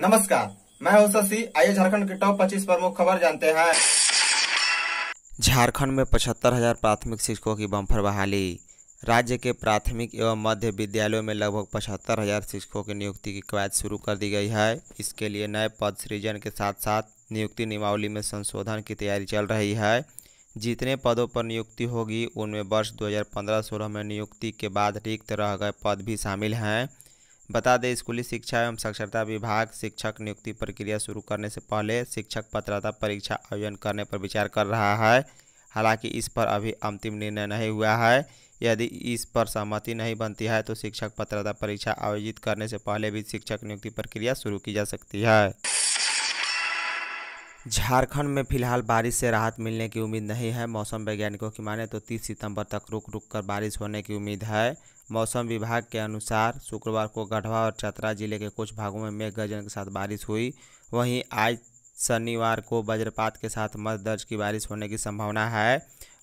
नमस्कार मैं हूं शशि आइए झारखंड के टॉप 25 प्रमुख खबर जानते हैं झारखंड में पचहत्तर हजार प्राथमिक शिक्षकों की बम्फर बहाली राज्य के प्राथमिक एवं मध्य विद्यालयों में लगभग पचहत्तर हजार शिक्षकों की नियुक्ति की कवायद शुरू कर दी गई है इसके लिए नए पद सृजन के साथ साथ नियुक्ति नियमावली में संशोधन की तैयारी चल रही है जितने पदों पर नियुक्ति होगी उनमें वर्ष 2015-16 में नियुक्ति के बाद रिक्त रह गए पद भी शामिल हैं बता दें स्कूली शिक्षा एवं साक्षरता विभाग शिक्षक नियुक्ति प्रक्रिया शुरू करने से पहले शिक्षक पत्रता परीक्षा आयोजन करने पर विचार कर रहा है हालांकि इस पर अभी अंतिम निर्णय नहीं हुआ है यदि इस पर सहमति नहीं बनती है तो शिक्षक पत्रता परीक्षा आयोजित करने से पहले भी शिक्षक नियुक्ति प्रक्रिया शुरू की जा सकती है झारखंड में फिलहाल बारिश से राहत मिलने की उम्मीद नहीं है मौसम वैज्ञानिकों की माने तो 30 सितंबर तक रुक रुक कर बारिश होने की उम्मीद है मौसम विभाग के अनुसार शुक्रवार को गढ़वा और चतरा जिले के कुछ भागों में मेघ गर्जन के साथ बारिश हुई वहीं आज शनिवार को वज्रपात के साथ मध्य दर्ज की बारिश होने की संभावना है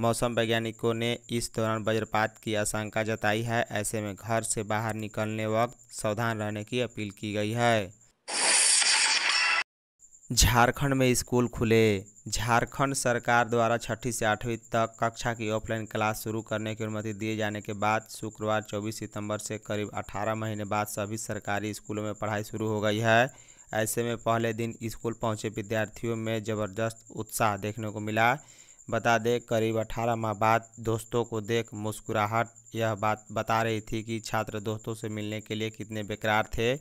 मौसम वैज्ञानिकों ने इस दौरान वज्रपात की आशंका जताई है ऐसे में घर से बाहर निकलने वक्त सावधान रहने की अपील की गई है झारखंड में स्कूल खुले झारखंड सरकार द्वारा छठी से आठवीं तक कक्षा की ऑफलाइन क्लास शुरू करने की अनुमति दिए जाने के बाद शुक्रवार 24 सितंबर से करीब 18 महीने बाद सभी सरकारी स्कूलों में पढ़ाई शुरू हो गई है ऐसे में पहले दिन स्कूल पहुंचे विद्यार्थियों में ज़बरदस्त उत्साह देखने को मिला बता दें करीब अठारह माह बाद दोस्तों को देख मुस्कुराहट यह बात बता रही थी कि छात्र दोस्तों से मिलने के लिए कितने बेकरार थे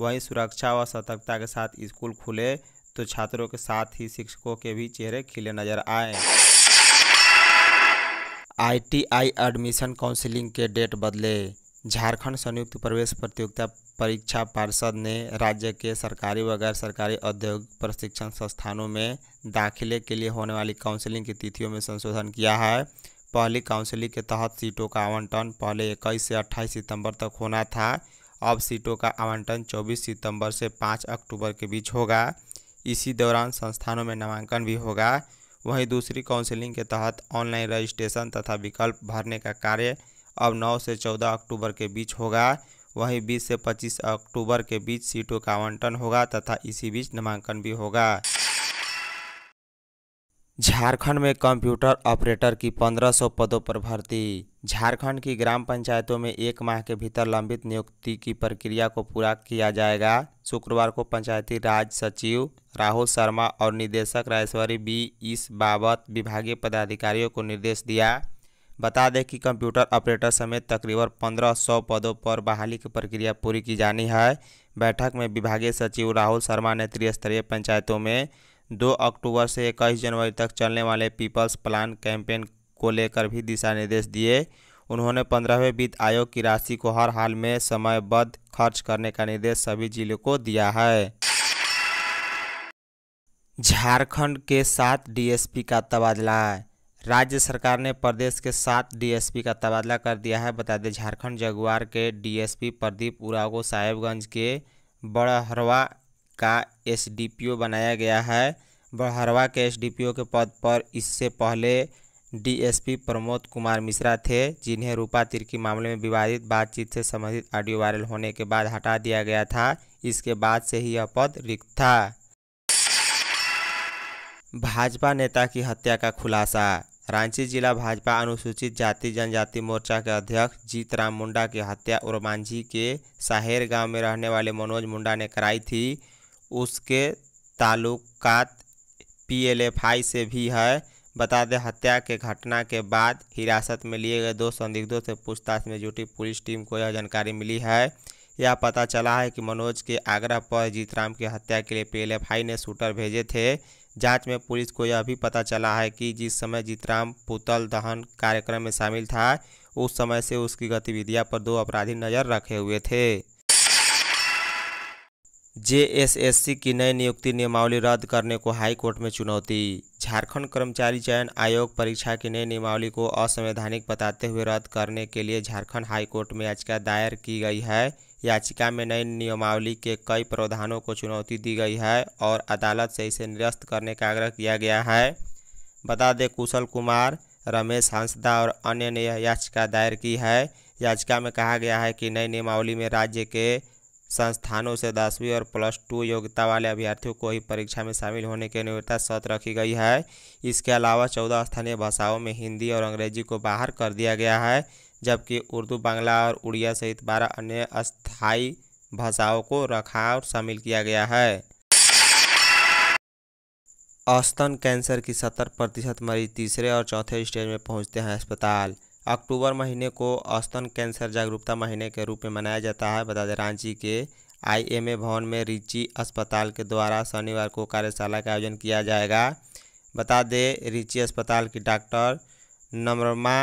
वहीं सुरक्षा व सतर्कता के साथ स्कूल खुले तो छात्रों के साथ ही शिक्षकों के भी चेहरे खिले नजर आए आईटीआई एडमिशन काउंसिलिंग के डेट बदले झारखंड संयुक्त प्रवेश प्रतियोगिता परीक्षा पार्षद ने राज्य के सरकारी व गैर सरकारी औद्योगिक प्रशिक्षण संस्थानों में दाखिले के लिए होने वाली काउंसिलिंग की तिथियों में संशोधन किया है पहली काउंसिलिंग के तहत सीटों का आवंटन पहले इक्कीस से अट्ठाईस सितंबर तक होना था अब सीटों का आवंटन 24 सितंबर से 5 अक्टूबर के बीच होगा इसी दौरान संस्थानों में नामांकन भी होगा वहीं दूसरी काउंसिलिंग के तहत ऑनलाइन रजिस्ट्रेशन तथा विकल्प भरने का कार्य अब 9 से 14 अक्टूबर के बीच होगा वहीं 20 से 25 अक्टूबर के बीच सीटों का आवंटन होगा तथा इसी बीच नामांकन भी होगा झारखंड में कंप्यूटर ऑपरेटर की 1500 पदों पर भर्ती झारखंड की ग्राम पंचायतों में एक माह के भीतर लंबित नियुक्ति की प्रक्रिया को पूरा किया जाएगा शुक्रवार को पंचायती राज सचिव राहुल शर्मा और निदेशक राजेश्वरी बी इस बाबत विभागीय पदाधिकारियों को निर्देश दिया बता दें कि कंप्यूटर ऑपरेटर समेत तकरीबन 1500 पदों पर बहाली की प्रक्रिया पूरी की जानी है बैठक में विभागीय सचिव राहुल शर्मा ने त्रिस्तरीय पंचायतों में दो अक्टूबर से इक्कीस जनवरी तक चलने वाले पीपल्स प्लान कैंपेन को लेकर भी दिशा निर्देश दिए उन्होंने पंद्रहवें वित्त आयोग की राशि को हर हाल में समयबद्ध खर्च करने का निर्देश सभी जिलों को दिया है झारखंड के सात डीएसपी का तबादला राज्य सरकार ने प्रदेश के सात डीएसपी का तबादला कर दिया है बता दें झारखंड जगुआर के डीएसपी प्रदीप उराव को साहेबगंज के बड़हरवा का एसडीपीओ बनाया गया है बड़हरवा के एसडीपीओ के पद पर इससे पहले डीएसपी प्रमोद कुमार मिश्रा थे जिन्हें रूपा तिरकी मामले में विवादित बातचीत से संबंधित ऑडियो वायरल होने के बाद हटा दिया गया था इसके बाद से ही यह पद रिक्त था भाजपा नेता की हत्या का खुलासा रांची जिला भाजपा अनुसूचित जाति जनजाति मोर्चा के अध्यक्ष जीत राम मुंडा की हत्या उर्मांझी के साहेर गांव में रहने वाले मनोज मुंडा ने कराई थी उसके ताल्लुकात पीएलएफआई से भी है बता दें हत्या के घटना के बाद हिरासत में लिए गए दो संदिग्धों से पूछताछ में जुटी पुलिस टीम को यह जानकारी मिली है यह पता चला है कि मनोज के आगरा पर जीतराम की हत्या के लिए पीएलएफआई ने शूटर भेजे थे जांच में पुलिस को यह भी पता चला है कि जिस समय जीतराम पुतल दहन कार्यक्रम में शामिल था उस समय से उसकी गतिविधियां पर दो अपराधी नज़र रखे हुए थे जेएसएससी की नई नियुक्ति नियमावली रद्द करने को हाई कोर्ट में चुनौती झारखंड कर्मचारी चयन आयोग परीक्षा की नई नियमावली को असंवैधानिक बताते हुए रद्द करने के लिए झारखंड हाई कोर्ट में याचिका दायर की गई है याचिका में नई नियमावली के कई प्रावधानों को चुनौती दी गई है और अदालत से इसे निरस्त करने का आग्रह किया गया है बता दें कुशल कुमार रमेश हंसदा और अन्य ने याचिका दायर की है याचिका में कहा गया है कि नई नियमावली में राज्य के संस्थानों से दसवीं और प्लस टू योग्यता वाले अभ्यर्थियों को ही परीक्षा में शामिल होने की अनिवार्यता शर्त रखी गई है इसके अलावा चौदह स्थानीय भाषाओं में हिंदी और अंग्रेजी को बाहर कर दिया गया है जबकि उर्दू बांग्ला और उड़िया सहित बारह अन्य अस्थायी भाषाओं को रखा और शामिल किया गया है अस्तन कैंसर की सत्तर प्रतिशत मरीज तीसरे और चौथे स्टेज में पहुंचते हैं अस्पताल अक्टूबर महीने को औस्तन कैंसर जागरूकता महीने के रूप में मनाया जाता है बता दें रांची के आईएमए भवन में रिची अस्पताल के द्वारा शनिवार को कार्यशाला का आयोजन किया जाएगा बता दें रिची अस्पताल की डॉक्टर नम्रमा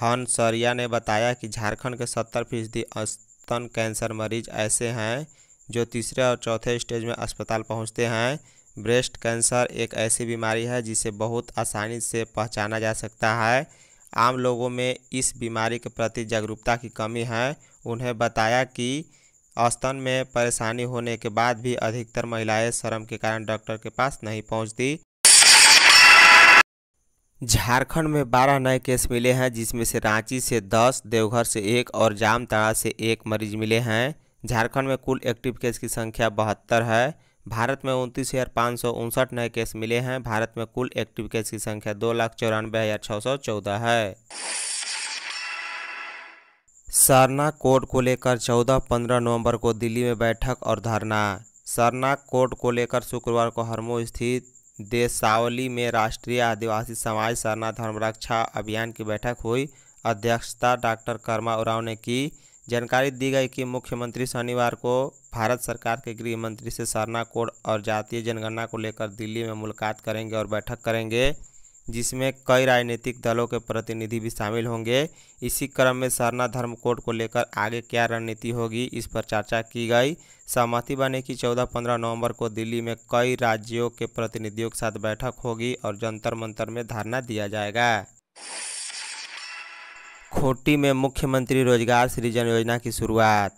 हंसरिया ने बताया कि झारखंड के सत्तर फीसदी स्तन कैंसर मरीज ऐसे हैं जो तीसरे और चौथे स्टेज में अस्पताल पहुंचते हैं ब्रेस्ट कैंसर एक ऐसी बीमारी है जिसे बहुत आसानी से पहचाना जा सकता है आम लोगों में इस बीमारी के प्रति जागरूकता की कमी है उन्हें बताया कि अस्तन में परेशानी होने के बाद भी अधिकतर महिलाएं शर्म के कारण डॉक्टर के पास नहीं पहुंचती झारखंड में 12 नए केस मिले हैं जिसमें से रांची से 10, देवघर से एक और जामताड़ा से एक मरीज मिले हैं झारखंड में कुल एक्टिव केस की संख्या बहत्तर है भारत में उनतीस हज़ार पाँच सौ उनसठ नए केस मिले हैं भारत में कुल एक्टिव केस की संख्या दो लाख चौरानवे हज़ार छः सौ चौदह है सरना कोर्ट को लेकर चौदह पंद्रह नवंबर को दिल्ली में बैठक और धरना सरना कोर्ट को लेकर शुक्रवार को हरमो स्थित देसावली में राष्ट्रीय आदिवासी समाज सरना धर्म रक्षा अभियान की बैठक हुई अध्यक्षता डॉक्टर कर्मा उराव ने की जानकारी दी गई कि मुख्यमंत्री शनिवार को भारत सरकार के गृह मंत्री से सरना कोड और जातीय जनगणना को लेकर दिल्ली में मुलाकात करेंगे और बैठक करेंगे जिसमें कई राजनीतिक दलों के प्रतिनिधि भी शामिल होंगे इसी क्रम में सरना धर्म कोड को लेकर आगे क्या रणनीति होगी इस पर चर्चा की गई सहमति बने कि 14-15 नवंबर को दिल्ली में कई राज्यों के प्रतिनिधियों के साथ बैठक होगी और जंतर मंतर में धरना दिया जाएगा खोटी में मुख्यमंत्री रोजगार सृजन योजना की शुरुआत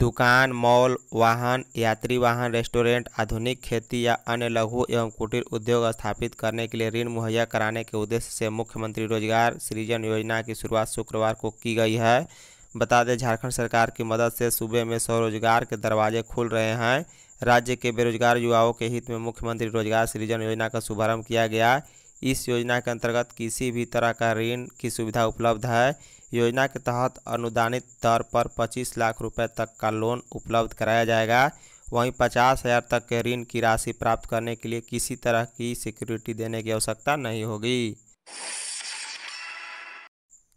दुकान मॉल वाहन यात्री वाहन रेस्टोरेंट आधुनिक खेती या अन्य लघु एवं कुटीर उद्योग स्थापित करने के लिए ऋण मुहैया कराने के उद्देश्य से मुख्यमंत्री रोजगार सृजन योजना की शुरुआत शुक्रवार को की गई है बता दें झारखंड सरकार की मदद से सूबे में स्वरोजगार के दरवाजे खुल रहे हैं राज्य के बेरोजगार युवाओं के हित में मुख्यमंत्री रोजगार सृजन योजना का शुभारंभ किया गया इस योजना के अंतर्गत किसी भी तरह का ऋण की सुविधा उपलब्ध है योजना के तहत अनुदानित दर पर 25 लाख रुपए तक का लोन उपलब्ध कराया जाएगा वहीं पचास हज़ार तक के ऋण की राशि प्राप्त करने के लिए किसी तरह की सिक्योरिटी देने की आवश्यकता नहीं होगी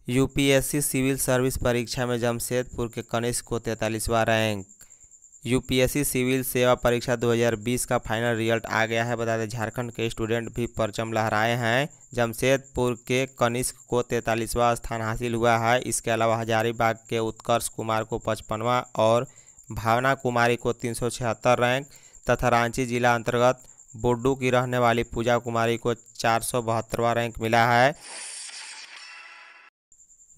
यूपीएससी सिविल सर्विस परीक्षा में जमशेदपुर के कनिष्क को तैंतालीसवा रैंक यूपीएससी सिविल सेवा परीक्षा 2020 का फाइनल रिजल्ट आ गया है बता दें झारखंड के स्टूडेंट भी परचम लहराए हैं जमशेदपुर के कनिष्क को तैंतालीसवां स्थान हासिल हुआ है इसके अलावा हजारीबाग के उत्कर्ष कुमार को पचपनवा और भावना कुमारी को तीन रैंक तथा रांची जिला अंतर्गत बोडू की रहने वाली पूजा कुमारी को चार रैंक मिला है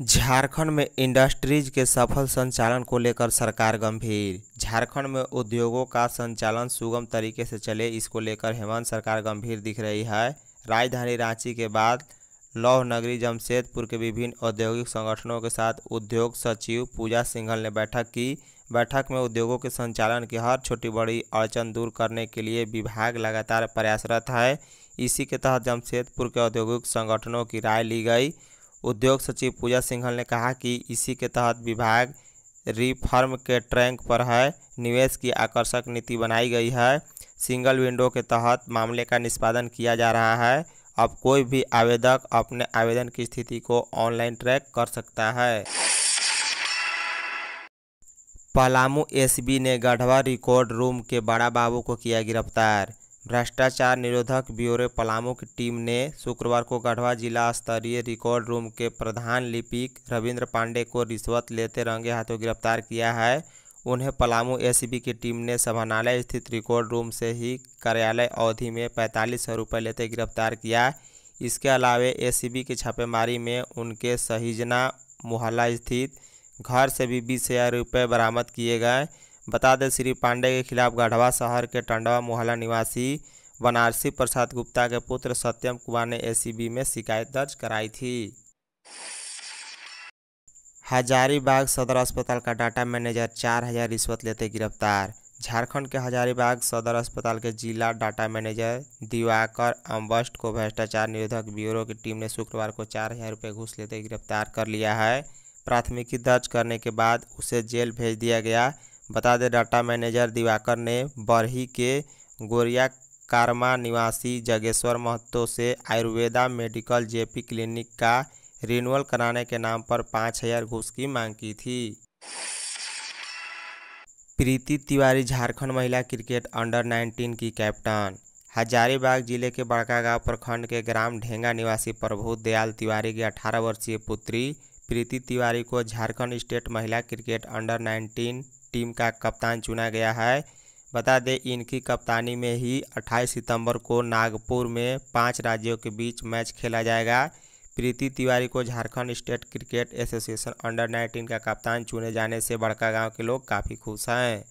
झारखंड में इंडस्ट्रीज के सफल संचालन को लेकर सरकार गंभीर झारखंड में उद्योगों का संचालन सुगम तरीके से चले इसको लेकर हेमंत सरकार गंभीर दिख रही है राजधानी रांची के बाद लौह नगरी जमशेदपुर के विभिन्न औद्योगिक संगठनों के साथ उद्योग सचिव पूजा सिंघल ने बैठक की बैठक में उद्योगों के संचालन की हर छोटी बड़ी अड़चन दूर करने के लिए विभाग लगातार प्रयासरत है इसी के तहत जमशेदपुर के औद्योगिक संगठनों की राय ली गई उद्योग सचिव पूजा सिंघल ने कहा कि इसी के तहत विभाग रिफर्म के ट्रैंक पर है निवेश की आकर्षक नीति बनाई गई है सिंगल विंडो के तहत मामले का निष्पादन किया जा रहा है अब कोई भी आवेदक अपने आवेदन की स्थिति को ऑनलाइन ट्रैक कर सकता है पलामू एसबी ने गढ़वा रिकॉर्ड रूम के बड़ा बाबू को किया गिरफ्तार भ्रष्टाचार निरोधक ब्यूरो पलामू की टीम ने शुक्रवार को गढ़वा जिला स्तरीय रिकॉर्ड रूम के प्रधान लिपिक रविंद्र पांडे को रिश्वत लेते रंगे हाथों गिरफ्तार किया है उन्हें पलामू एसीबी की टीम ने समानालय स्थित रिकॉर्ड रूम से ही कार्यालय अवधि में पैंतालीस सौ रुपये लेते गिरफ्तार किया इसके अलावा एसीबी की छापेमारी में उनके सहिजना मोहल्ला स्थित घर से भी बीस हज़ार रुपये बरामद किए गए बता दें श्री पांडे के खिलाफ गढ़वा शहर के टंडवा मोहल्ला निवासी बनारसी प्रसाद गुप्ता के पुत्र सत्यम कुमार ने एसीबी में शिकायत दर्ज कराई थी हजारीबाग सदर अस्पताल का डाटा मैनेजर चार हजार रिश्वत लेते गिरफ्तार झारखंड के हजारीबाग सदर अस्पताल के जिला डाटा मैनेजर दिवाकर अम्बस्ट को भ्रष्टाचार निरोधक ब्यूरो की टीम ने शुक्रवार को चार हजार रुपये घूस लेते गिरफ्तार कर लिया है प्राथमिकी दर्ज करने के बाद उसे जेल भेज दिया गया बता दें डाटा मैनेजर दिवाकर ने बरही के गोरिया कारमा निवासी जगेश्वर महतो से आयुर्वेदा मेडिकल जेपी क्लिनिक का रिन्यूअल कराने के नाम पर पाँच हजार घूस की मांग की थी प्रीति तिवारी झारखंड महिला क्रिकेट अंडर 19 की कैप्टन हजारीबाग जिले के बड़कागांव प्रखंड के ग्राम ढेंगा निवासी प्रभु दयाल तिवारी की 18 वर्षीय पुत्री प्रीति तिवारी को झारखंड स्टेट महिला क्रिकेट अंडर 19 टीम का कप्तान चुना गया है बता दें इनकी कप्तानी में ही 28 सितंबर को नागपुर में पांच राज्यों के बीच मैच खेला जाएगा प्रीति तिवारी को Jharkhand state cricket association under 19 का कप्तान चुने जाने से बड़का गांव के लोग काफ़ी खुश हैं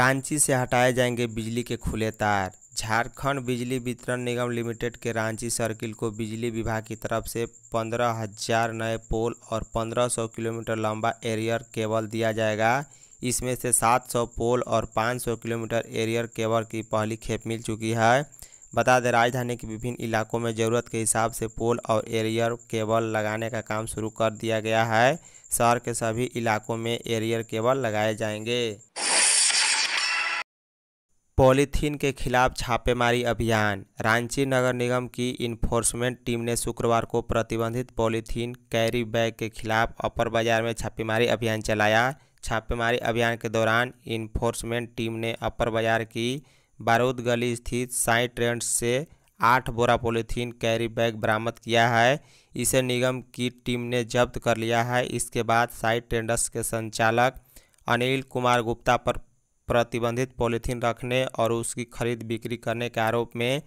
रांची से हटाए जाएंगे बिजली के खुले तार झारखंड बिजली वितरण निगम लिमिटेड के रांची सर्किल को बिजली विभाग की तरफ से पंद्रह हजार नए पोल और पंद्रह सौ किलोमीटर लंबा एरियर केबल दिया जाएगा इसमें से सात सौ पोल और पाँच सौ किलोमीटर एरियर केबल की पहली खेप मिल चुकी है बता दें राजधानी के विभिन्न इलाकों में ज़रूरत के हिसाब से पोल और एरियर केबल लगाने का काम शुरू कर दिया गया है शहर के सभी इलाकों में एरियर केबल लगाए जाएंगे पॉलीथीन के खिलाफ छापेमारी अभियान रांची नगर निगम की इन्फोर्समेंट टीम ने शुक्रवार को प्रतिबंधित पॉलीथीन कैरी बैग के खिलाफ अपर बाजार में छापेमारी अभियान चलाया छापेमारी अभियान के दौरान इन्फोर्समेंट टीम ने अपर बाजार की बारूद गली स्थित साई ट्रेंड्स से आठ बोरा पॉलीथीन कैरी बैग बरामद किया है इसे निगम की टीम ने जब्त कर लिया है इसके बाद साई ट्रेंडर्स के संचालक अनिल कुमार गुप्ता पर प्रतिबंधित पॉलीथीन रखने और उसकी खरीद बिक्री करने के आरोप में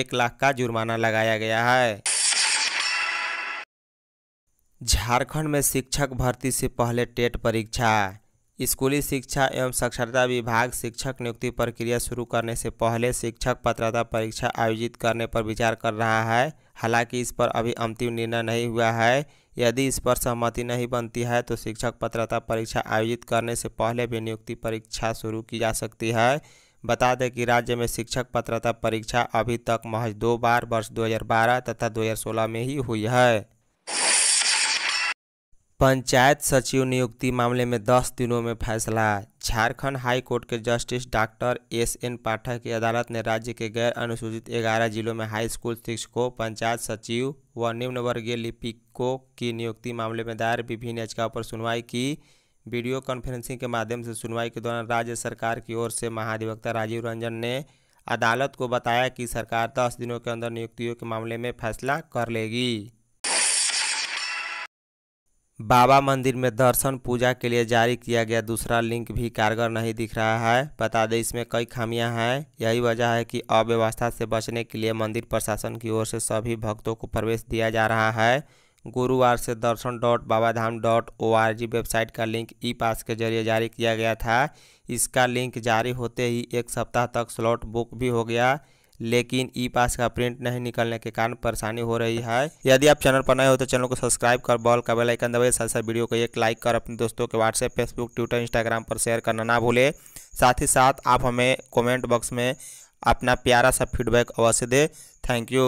एक लाख का जुर्माना लगाया गया है झारखंड में शिक्षक भर्ती से पहले टेट परीक्षा स्कूली शिक्षा एवं साक्षरता विभाग शिक्षक नियुक्ति प्रक्रिया शुरू करने से पहले शिक्षक पात्रता परीक्षा आयोजित करने पर विचार कर रहा है हालांकि इस पर अभी अंतिम निर्णय नहीं हुआ है यदि इस पर सहमति नहीं बनती है तो शिक्षक पात्रता परीक्षा आयोजित करने से पहले भी नियुक्ति परीक्षा शुरू की जा सकती है बता दें कि राज्य में शिक्षक पात्रता परीक्षा अभी तक महज दो बार वर्ष 2012 तथा 2016 में ही हुई है पंचायत सचिव नियुक्ति मामले में 10 दिनों में फैसला झारखंड हाई कोर्ट के justice doctor S N Pathak की अदालत ने राज्य के गैर अनुसूचित 11 जिलों में हाई स्कूल शिक्षकों पंचायत सचिव व निम्न वर्गीय लिपिकों की नियुक्ति मामले में दायर विभिन्न याचिकाओं पर सुनवाई की वीडियो कॉन्फ्रेंसिंग के माध्यम से सुनवाई के दौरान राज्य सरकार की ओर से महाधिवक्ता राजीव रंजन ने अदालत को बताया कि सरकार दस दिनों के अंदर नियुक्तियों के मामले में फैसला कर लेगी बाबा मंदिर में दर्शन पूजा के लिए जारी किया गया दूसरा लिंक भी कारगर नहीं दिख रहा है बता दें इसमें कई खामियां हैं यही वजह है कि अव्यवस्था से बचने के लिए मंदिर प्रशासन की ओर से सभी भक्तों को प्रवेश दिया जा रहा है गुरुवार से darshan dot Babadham dot O R G website का लिंक ई पास के जरिए जारी किया गया था इसका लिंक जारी होते ही एक सप्ताह तक स्लॉट बुक भी हो गया लेकिन ई पास का प्रिंट नहीं निकलने के कारण परेशानी हो रही है यदि आप चैनल पर नए हो तो चैनल को सब्सक्राइब कर बॉल का बेल आइकन दबाइए साथ साथ वीडियो को एक लाइक कर अपने दोस्तों के व्हाट्सएप फेसबुक ट्विटर इंस्टाग्राम पर शेयर करना ना भूले साथ ही साथ आप हमें कमेंट बॉक्स में अपना प्यारा सा फीडबैक अवश्य दें थैंक यू